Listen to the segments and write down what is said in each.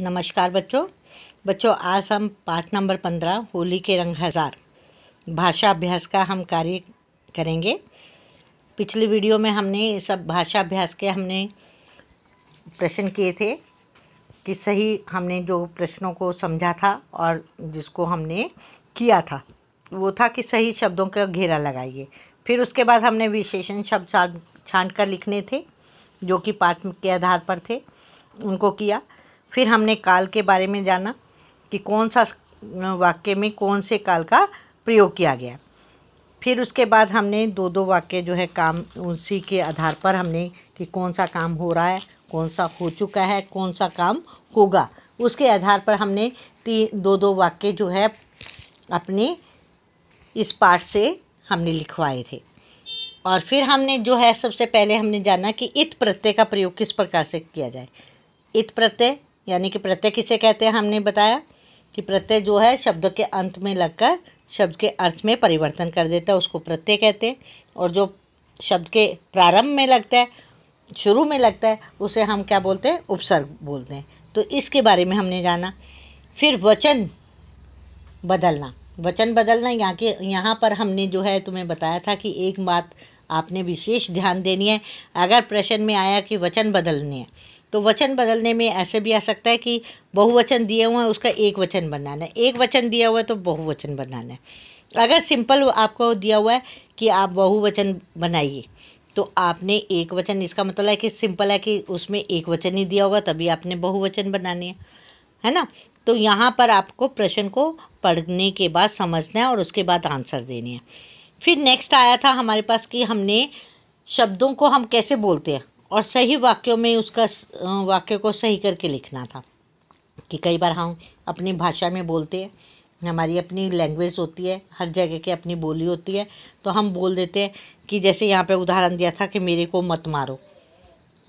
नमस्कार बच्चों बच्चों आज हम पाठ नंबर पंद्रह होली के रंग हज़ार भाषा अभ्यास का हम कार्य करेंगे पिछली वीडियो में हमने सब भाषा अभ्यास के हमने प्रश्न किए थे कि सही हमने जो प्रश्नों को समझा था और जिसको हमने किया था वो था कि सही शब्दों का घेरा लगाइए फिर उसके बाद हमने विशेषण शब्द छांट कर लिखने थे जो कि पाठ के आधार पर थे उनको किया फिर हमने काल के बारे में जाना कि कौन सा वाक्य में कौन से काल का प्रयोग किया गया फिर उसके बाद हमने दो दो वाक्य जो है काम उसी के आधार पर हमने कि कौन सा काम हो रहा है कौन सा हो चुका है कौन सा काम होगा उसके आधार पर हमने तीन दो दो वाक्य जो है अपने इस पाठ से हमने लिखवाए थे और फिर हमने जो है सबसे पहले हमने जाना कि इत प्रत्यय का प्रयोग किस प्रकार से किया जाए इत प्रत्यय यानी कि प्रत्यय किसे कहते हैं हमने बताया कि प्रत्यय जो है शब्द के अंत में लगकर शब्द के अर्थ में परिवर्तन कर देता है उसको प्रत्यय कहते हैं और जो शब्द के प्रारंभ में लगता है शुरू में लगता है उसे हम क्या बोलते हैं उपसर्ग बोलते हैं तो इसके बारे में हमने जाना फिर वचन बदलना वचन बदलना यहाँ के यहाँ पर हमने जो है तुम्हें बताया था कि एक बात आपने विशेष ध्यान देनी है अगर प्रश्न में आया कि वचन बदलने हैं तो वचन बदलने में ऐसे भी आ सकता है कि बहुवचन दिया हुए हैं उसका एक वचन बनाना है एक वचन दिया हुआ है तो बहुवचन बनाना है अगर सिंपल आपको दिया हुआ है कि आप बहुवचन बनाइए तो आपने एक वचन इसका मतलब है कि सिंपल है कि उसमें एक वचन ही दिया होगा तभी आपने बहुवचन बनानी है है ना तो यहाँ पर आपको प्रश्न को पढ़ने के बाद समझना है और उसके बाद आंसर देनी है फिर नेक्स्ट आया था हमारे पास कि हमने शब्दों को हम कैसे बोलते हैं और सही वाक्यों में उसका वाक्य को सही करके लिखना था कि कई बार हम अपनी भाषा में बोलते हैं हमारी अपनी लैंग्वेज होती है हर जगह की अपनी बोली होती है तो हम बोल देते हैं कि जैसे यहाँ पे उदाहरण दिया था कि मेरे को मत मारो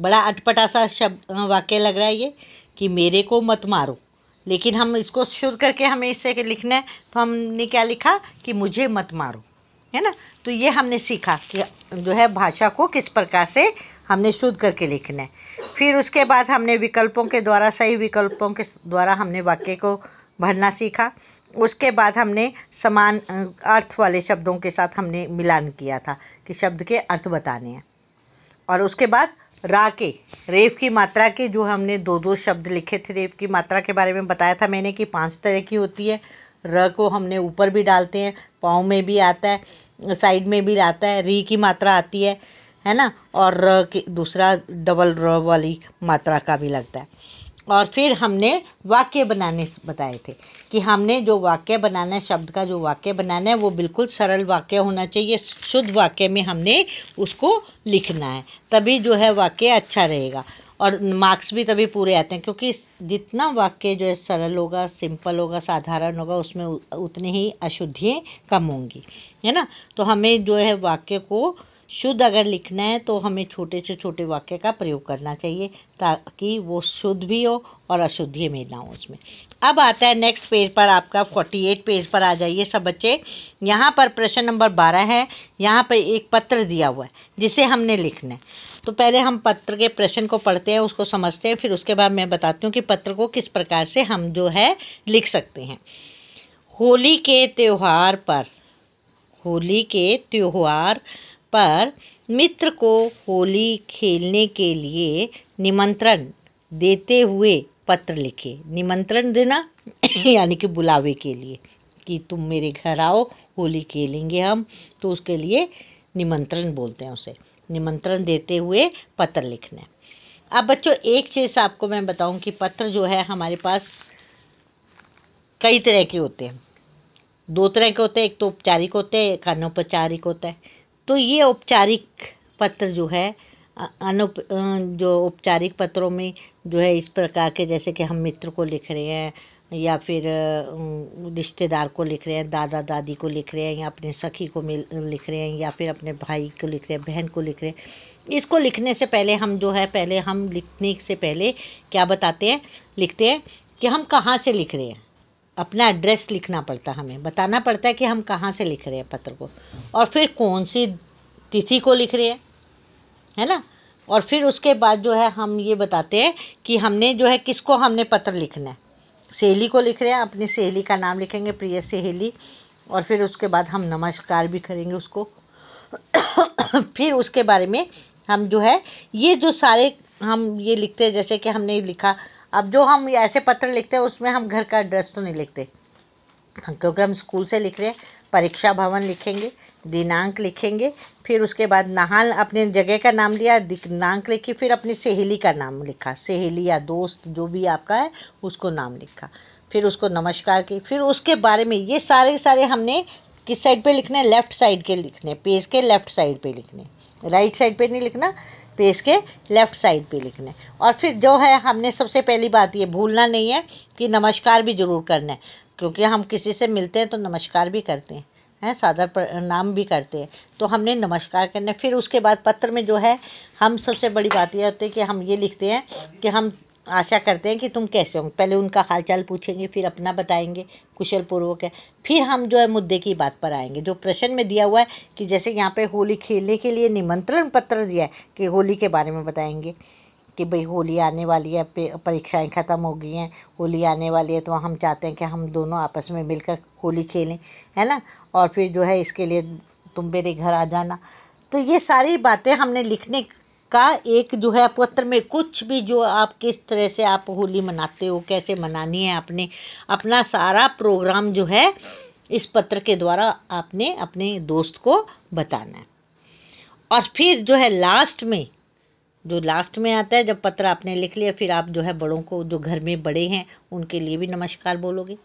बड़ा अटपटा सा शब्द वाक्य लग रहा है ये कि मेरे को मत मारो लेकिन हम इसको शुरू करके हमें इससे लिखना है तो हमने क्या लिखा कि मुझे मत मारो है ना तो ये हमने सीखा कि जो है भाषा को किस प्रकार से हमने शुद्ध करके लिखना है फिर उसके बाद हमने विकल्पों के द्वारा सही विकल्पों के द्वारा हमने वाक्य को भरना सीखा उसके बाद हमने समान अर्थ वाले शब्दों के साथ हमने मिलान किया था कि शब्द के अर्थ बताने हैं और उसके बाद रा के रेफ की मात्रा के जो हमने दो दो शब्द लिखे थे रेफ की मात्रा के बारे में बताया था मैंने कि पांच तरह की होती है र को हमने ऊपर भी डालते हैं पाँव में भी आता है साइड में भी आता है री की मात्रा आती है है ना और दूसरा डबल र वाली मात्रा का भी लगता है और फिर हमने वाक्य बनाने बताए थे कि हमने जो वाक्य बनाना है शब्द का जो वाक्य बनाना है वो बिल्कुल सरल वाक्य होना चाहिए शुद्ध वाक्य में हमने उसको लिखना है तभी जो है वाक्य अच्छा रहेगा और मार्क्स भी तभी पूरे आते हैं क्योंकि जितना वाक्य जो है सरल होगा सिंपल होगा साधारण होगा उसमें उतनी ही अशुद्धियाँ कम होंगी है ना तो हमें जो है वाक्य को शुद्ध अगर लिखना है तो हमें छोटे से छोटे वाक्य का प्रयोग करना चाहिए ताकि वो शुद्ध भी हो और अशुद्धि में ना हो उसमें अब आता है नेक्स्ट पेज पर आपका फोर्टी एट पेज पर आ जाइए सब बच्चे यहाँ पर प्रश्न नंबर बारह है यहाँ पर एक पत्र दिया हुआ है जिसे हमने लिखना है तो पहले हम पत्र के प्रश्न को पढ़ते हैं उसको समझते हैं फिर उसके बाद मैं बताती हूँ कि पत्र को किस प्रकार से हम जो है लिख सकते हैं होली के त्यौहार पर होली के त्यौहार पर मित्र को होली खेलने के लिए निमंत्रण देते हुए पत्र लिखे निमंत्रण देना यानी कि बुलावे के लिए कि तुम मेरे घर आओ होली खेलेंगे हम तो उसके लिए निमंत्रण बोलते हैं उसे निमंत्रण देते हुए पत्र लिखना है अब बच्चों एक चीज़ आपको मैं बताऊं कि पत्र जो है हमारे पास कई तरह के होते हैं दो तरह के होते हैं एक तो औपचारिक होते हैं एक अनौपचारिक होता है तो ये औपचारिक पत्र जो है अनुप जो औपचारिक पत्रों में जो है इस प्रकार के जैसे कि हम मित्र को लिख रहे हैं या फिर रिश्तेदार को लिख रहे हैं दादा दादी को लिख रहे हैं या अपने सखी को मिल लिख रहे हैं या फिर अपने भाई को लिख रहे हैं बहन को लिख रहे हैं इसको लिखने से पहले हम जो है पहले हम लिखने से पहले क्या बताते हैं लिखते हैं कि हम कहाँ से लिख रहे हैं अपना एड्रेस लिखना पड़ता हमें बताना पड़ता है कि हम कहाँ से लिख रहे हैं पत्र को और फिर कौन सी तिथि को लिख रहे हैं है ना और फिर उसके बाद जो है हम ये बताते हैं कि हमने जो है किसको हमने पत्र लिखना है सहेली को लिख रहे हैं अपनी सहेली का नाम लिखेंगे प्रिय सहेली और फिर उसके बाद हम नमस्कार भी करेंगे उसको फिर उसके बारे में हम जो है ये जो सारे हम ये लिखते हैं जैसे कि हमने लिखा अब जो हम ऐसे पत्र लिखते हैं उसमें हम घर का एड्रेस तो नहीं लिखते क्योंकि हम स्कूल से लिख रहे हैं परीक्षा भवन लिखेंगे दिनांक लिखेंगे फिर उसके बाद नहान अपने जगह का नाम लिया दिनांक लिखी फिर अपनी सहेली का नाम लिखा सहेली या दोस्त जो भी आपका है उसको नाम लिखा फिर उसको नमस्कार की फिर उसके बारे में ये सारे सारे हमने किस साइड पे लिखने लेफ़्ट साइड के लिखने पेज के लेफ़्ट साइड पे लिखने राइट साइड पे नहीं लिखना पेज के लेफ़्ट साइड पे लिखना है और फिर जो है हमने सबसे पहली बात ये भूलना नहीं है कि नमस्कार भी ज़रूर करना है क्योंकि हम किसी से मिलते हैं तो नमस्कार भी करते हैं हैं सादर प्रणाम भी करते हैं तो हमने नमस्कार करना है फिर उसके बाद पत्र में जो है हम सबसे बड़ी बात यह होती है कि हम ये लिखते हैं कि हम आशा करते हैं कि तुम कैसे होंगे पहले उनका हालचाल पूछेंगे फिर अपना बताएंगे कुशल पूर्वक है फिर हम जो है मुद्दे की बात पर आएंगे जो प्रश्न में दिया हुआ है कि जैसे यहाँ पे होली खेलने के लिए निमंत्रण पत्र दिया है कि होली के बारे में बताएंगे कि भाई होली आने वाली है परीक्षाएं ख़त्म हो गई हैं होली आने वाली है तो हम चाहते हैं कि हम दोनों आपस में मिलकर होली खेलें है ना और फिर जो है इसके लिए तुम मेरे घर आ जाना तो ये सारी बातें हमने लिखने का एक जो है पत्र में कुछ भी जो आप किस तरह से आप होली मनाते हो कैसे मनानी है आपने अपना सारा प्रोग्राम जो है इस पत्र के द्वारा आपने अपने दोस्त को बताना है और फिर जो है लास्ट में जो लास्ट में आता है जब पत्र आपने लिख लिया फिर आप जो है बड़ों को जो घर में बड़े हैं उनके लिए भी नमस्कार बोलोगे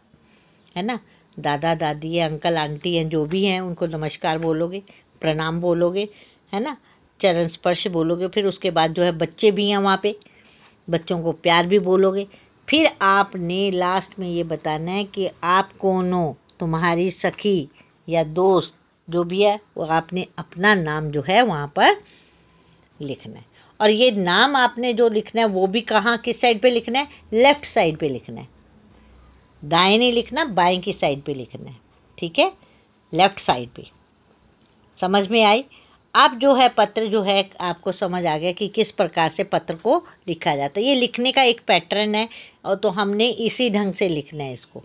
है ना दादा दादी है अंकल आंटी हैं जो भी हैं उनको नमस्कार बोलोगे प्रणाम बोलोगे है ना चरण स्पर्श बोलोगे फिर उसके बाद जो है बच्चे भी हैं वहाँ पे बच्चों को प्यार भी बोलोगे फिर आपने लास्ट में ये बताना है कि आप हो तुम्हारी सखी या दोस्त जो भी है वो आपने अपना नाम जो है वहाँ पर लिखना है और ये नाम आपने जो लिखना है वो भी कहाँ किस साइड पे लिखना है लेफ़्ट साइड पे लिखना है दाएँ नहीं लिखना बाएँ की साइड पे लिखना है ठीक है लेफ़्ट साइड पे समझ में आई अब जो है पत्र जो है आपको समझ आ गया कि किस प्रकार से पत्र को लिखा जाता है ये लिखने का एक पैटर्न है और तो हमने इसी ढंग से लिखना है इसको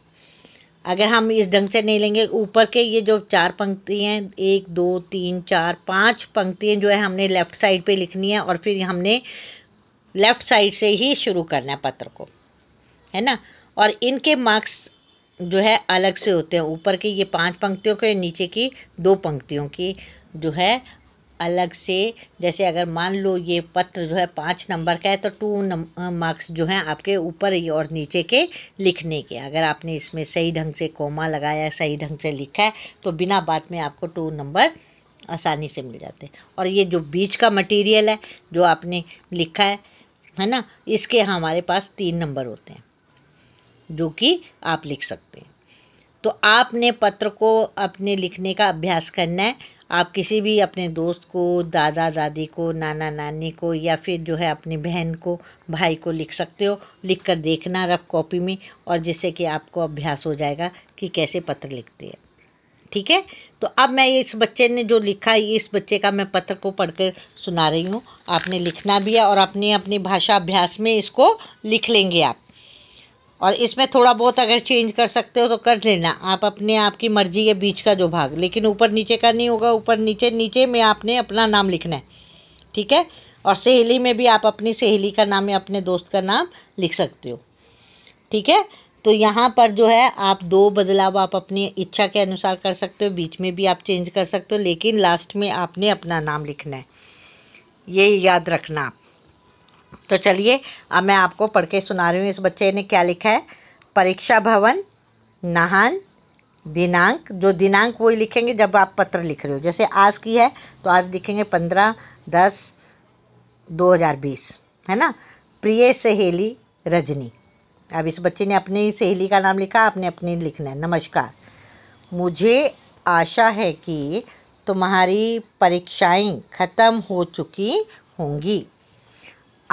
अगर हम इस ढंग से नहीं लेंगे ऊपर के ये जो चार पंक्तियाँ एक दो तीन चार पाँच पंक्तियाँ जो है हमने लेफ़्ट साइड पे लिखनी है और फिर हमने लेफ़्ट साइड से ही शुरू करना है पत्र को है ना और इनके मार्क्स जो है अलग से होते हैं ऊपर की ये पांच पंक्तियों के नीचे की दो पंक्तियों की जो है अलग से जैसे अगर मान लो ये पत्र जो है पाँच नंबर का है तो टू मार्क्स जो हैं आपके ऊपर और नीचे के लिखने के अगर आपने इसमें सही ढंग से कोमा लगाया सही ढंग से लिखा है तो बिना बात में आपको टू नंबर आसानी से मिल जाते हैं और ये जो बीच का मटेरियल है जो आपने लिखा है है ना इसके हमारे पास तीन नंबर होते हैं जो कि आप लिख सकते हैं तो आपने पत्र को अपने लिखने का अभ्यास करना है आप किसी भी अपने दोस्त को दादा दादी को नाना नानी को या फिर जो है अपनी बहन को भाई को लिख सकते हो लिख कर देखना रफ कॉपी में और जिससे कि आपको अभ्यास हो जाएगा कि कैसे पत्र लिखते हैं ठीक है तो अब मैं इस बच्चे ने जो लिखा है इस बच्चे का मैं पत्र को पढ़कर सुना रही हूँ आपने लिखना भी है और अपने अपनी भाषा अभ्यास में इसको लिख लेंगे आप और इसमें थोड़ा बहुत अगर चेंज कर सकते हो तो कर लेना आप अपने आप की मर्जी के बीच का जो भाग लेकिन ऊपर नीचे का नहीं होगा ऊपर नीचे नीचे में आपने अपना नाम लिखना है ठीक है और सहेली में भी आप अपनी सहेली का नाम या अपने दोस्त का नाम लिख सकते हो ठीक है तो यहाँ पर जो है आप दो बदलाव आप अपनी इच्छा के अनुसार कर सकते हो बीच में भी आप चेंज कर सकते हो लेकिन लास्ट में आपने अपना नाम लिखना है ये याद रखना आप तो चलिए अब मैं आपको पढ़ के सुना रही हूँ इस बच्चे ने क्या लिखा है परीक्षा भवन नाहन दिनांक जो दिनांक वही लिखेंगे जब आप पत्र लिख रहे हो जैसे आज की है तो आज लिखेंगे पंद्रह दस दो हज़ार बीस है ना प्रिय सहेली रजनी अब इस बच्चे ने अपनी सहेली का नाम लिखा आपने अपनी लिखना है नमस्कार मुझे आशा है कि तुम्हारी परीक्षाएं ख़त्म हो चुकी होंगी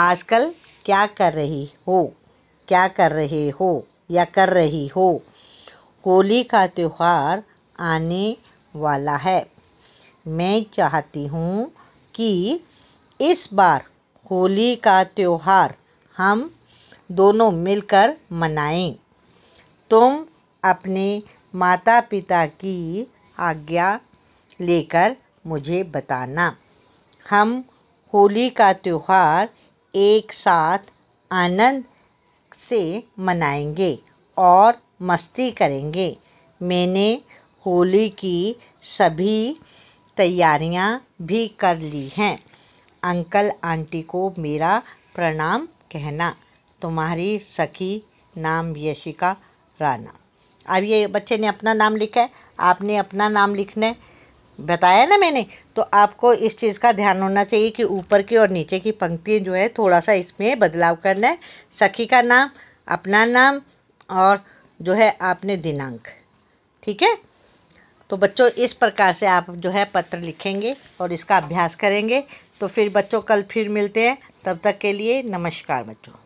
आजकल क्या कर रही हो क्या कर रहे हो या कर रही हो होली का त्यौहार आने वाला है मैं चाहती हूँ कि इस बार होली का त्यौहार हम दोनों मिलकर मनाएं तुम अपने माता पिता की आज्ञा लेकर मुझे बताना हम होली का त्यौहार एक साथ आनंद से मनाएंगे और मस्ती करेंगे मैंने होली की सभी तैयारियां भी कर ली हैं अंकल आंटी को मेरा प्रणाम कहना तुम्हारी सखी नाम यशिका राणा अब ये बच्चे ने अपना नाम लिखा है आपने अपना नाम लिखना है बताया ना मैंने तो आपको इस चीज़ का ध्यान होना चाहिए कि ऊपर की और नीचे की पंक्ति जो है थोड़ा सा इसमें बदलाव करना है सखी का नाम अपना नाम और जो है आपने दिनांक ठीक है तो बच्चों इस प्रकार से आप जो है पत्र लिखेंगे और इसका अभ्यास करेंगे तो फिर बच्चों कल फिर मिलते हैं तब तक के लिए नमस्कार बच्चों